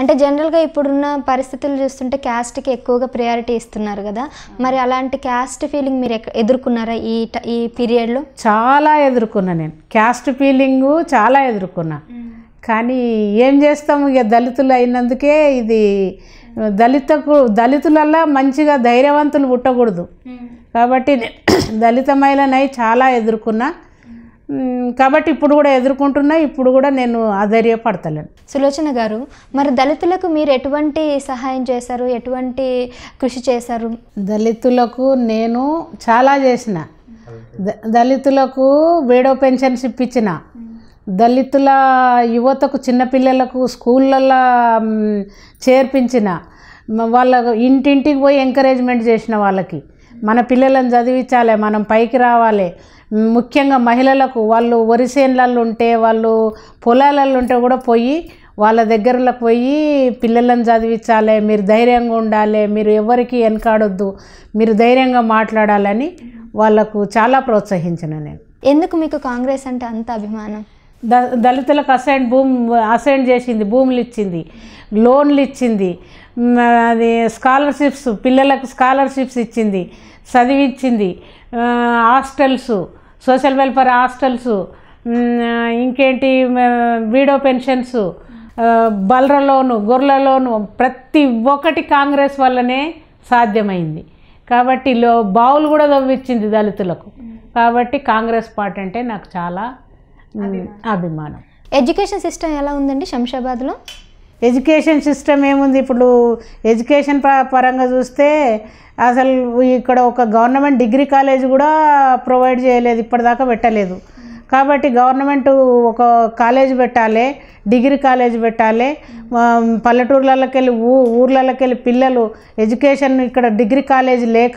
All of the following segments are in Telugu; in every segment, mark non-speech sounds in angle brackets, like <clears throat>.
అంటే జనరల్గా ఇప్పుడున్న పరిస్థితులు చూస్తుంటే క్యాస్ట్కి ఎక్కువగా ప్రయారిటీ ఇస్తున్నారు కదా మరి అలాంటి క్యాస్ట్ ఫీలింగ్ మీరు ఎదుర్కొన్నారా ఈ ఈ పీరియడ్లో చాలా ఎదుర్కొన్నా నేను క్యాస్ట్ ఫీలింగ్ చాలా ఎదుర్కొన్నా కానీ ఏం చేస్తాము ఇక దళితులు అయినందుకే ఇది దళితకు దళితులల్లా మంచిగా ధైర్యవంతులు పుట్టకూడదు కాబట్టి <clears throat> దళిత మహిళనై చాలా ఎదుర్కొన్నా కాబట్టి ఇప్పుడు కూడా ఎదుర్కొంటున్నా ఇప్పుడు కూడా నేను ఆధైర్యపడతలేను సులోచన గారు మరి దళితులకు మీరు ఎటువంటి సహాయం చేశారు ఎటువంటి కృషి చేశారు దళితులకు నేను చాలా చేసిన దళితులకు వేడో పెన్షన్స్ ఇప్పించిన దళితుల యువతకు చిన్నపిల్లలకు స్కూళ్ళల్లో చేర్పించిన వాళ్ళ ఇంటింటికి పోయి ఎంకరేజ్మెంట్ చేసిన వాళ్ళకి మన పిల్లలను చదివించాలి మనం పైకి రావాలి ముఖ్యంగా మహిళలకు వాళ్ళు వరిసేన్లలో ఉంటే వాళ్ళు పొలాలలో ఉంటే కూడా పోయి వాళ్ళ దగ్గరలోకి పోయి పిల్లలను చదివించాలి మీరు ధైర్యంగా ఉండాలి మీరు ఎవరికి వెనకాడొద్దు మీరు ధైర్యంగా మాట్లాడాలని వాళ్ళకు చాలా ప్రోత్సహించిన నేను ఎందుకు మీకు కాంగ్రెస్ అంటే అంత అభిమానం ద దళితులకు అసైన్ భూమి అసైన్ చేసింది భూములు ఇచ్చింది లోన్లు ఇచ్చింది అది స్కాలర్షిప్స్ పిల్లలకు స్కాలర్షిప్స్ ఇచ్చింది చదివిచ్చింది హాస్టల్స్ సోషల్ వెల్ఫేర్ హాస్టల్స్ ఇంకేంటి వీడో పెన్షన్స్ బల్ర లోను లోను ప్రతి ఒక్కటి కాంగ్రెస్ వల్లనే సాధ్యమైంది కాబట్టి లో బావులు కూడా తవ్విచ్చింది దళితులకు కాబట్టి కాంగ్రెస్ పార్టీ అంటే నాకు చాలా అభిమానం ఎడ్యుకేషన్ సిస్టమ్ ఎలా ఉందండి శంషాబాద్లో ఎడ్యుకేషన్ సిస్టమ్ ఏముంది ఇప్పుడు ఎడ్యుకేషన్ ప పరంగా చూస్తే అసలు ఇక్కడ ఒక గవర్నమెంట్ డిగ్రీ కాలేజ్ కూడా ప్రొవైడ్ చేయలేదు ఇప్పటిదాకా పెట్టలేదు కాబట్టి గవర్నమెంట్ ఒక కాలేజ్ పెట్టాలి డిగ్రీ కాలేజ్ పెట్టాలి పల్లెటూర్లకి వెళ్ళి ఊ ఊర్లకి వెళ్ళి పిల్లలు ఎడ్యుకేషన్ ఇక్కడ డిగ్రీ కాలేజ్ లేక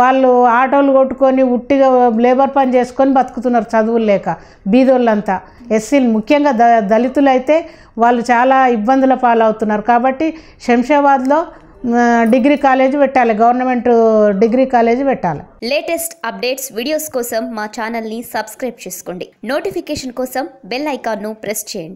వాళ్ళు ఆటోలు కొట్టుకొని ఉట్టిగా లేబర్ పని చేసుకొని బతుకుతున్నారు చదువులు లేక బీదోళ్ళంతా ఎస్సీలు ముఖ్యంగా ద దళితులైతే వాళ్ళు చాలా ఇబ్బందుల పాలవుతున్నారు కాబట్టి శంషాబాద్లో డిగ్రీ కాలేజ్ పెట్టాలి గవర్నమెంట్ డిగ్రీ కాలేజ్ పెట్టాలి లేటెస్ట్ అప్డేట్స్ వీడియోస్ కోసం మా ఛానల్ని సబ్స్క్రైబ్ చేసుకోండి నోటిఫికేషన్ కోసం బెల్ ఐకాన్ను ప్రెస్ చేయండి